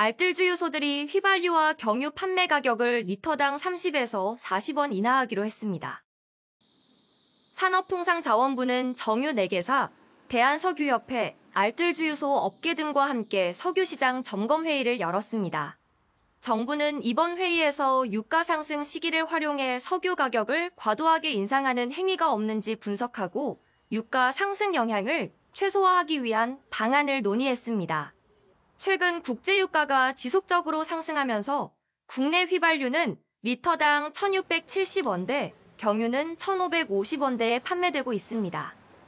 알뜰주유소들이 휘발유와 경유 판매 가격을 리터당 30에서 40원 인하하기로 했습니다. 산업통상자원부는 정유 4개사, 대한석유협회, 알뜰주유소 업계 등과 함께 석유시장 점검회의를 열었습니다. 정부는 이번 회의에서 유가 상승 시기를 활용해 석유 가격을 과도하게 인상하는 행위가 없는지 분석하고 유가 상승 영향을 최소화하기 위한 방안을 논의했습니다. 최근 국제유가가 지속적으로 상승하면서 국내 휘발유는 리터당 1670원대, 경유는 1550원대에 판매되고 있습니다.